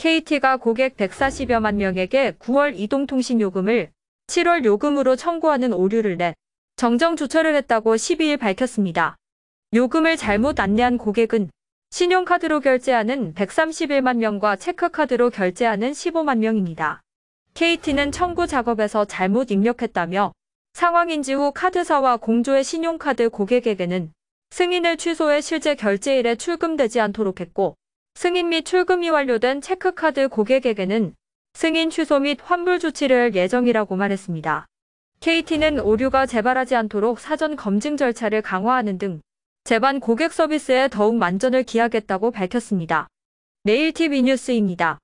KT가 고객 140여만 명에게 9월 이동통신 요금을 7월 요금으로 청구하는 오류를 내 정정 조처를 했다고 12일 밝혔습니다. 요금을 잘못 안내한 고객은 신용카드로 결제하는 131만 명과 체크카드로 결제하는 15만 명입니다. KT는 청구 작업에서 잘못 입력했다며 상황 인지 후 카드사와 공조의 신용카드 고객에게는 승인을 취소해 실제 결제일에 출금되지 않도록 했고 승인 및 출금이 완료된 체크카드 고객에게는 승인 취소 및 환불 조치를 예정이라고말 했습니다. KT는 오류가 재발하지 않도록 사전 검증 절차를 강화하는 등 재반 고객 서비스에 더욱 만전을 기하겠다고 밝혔습니다. 네일TV 뉴스입니다.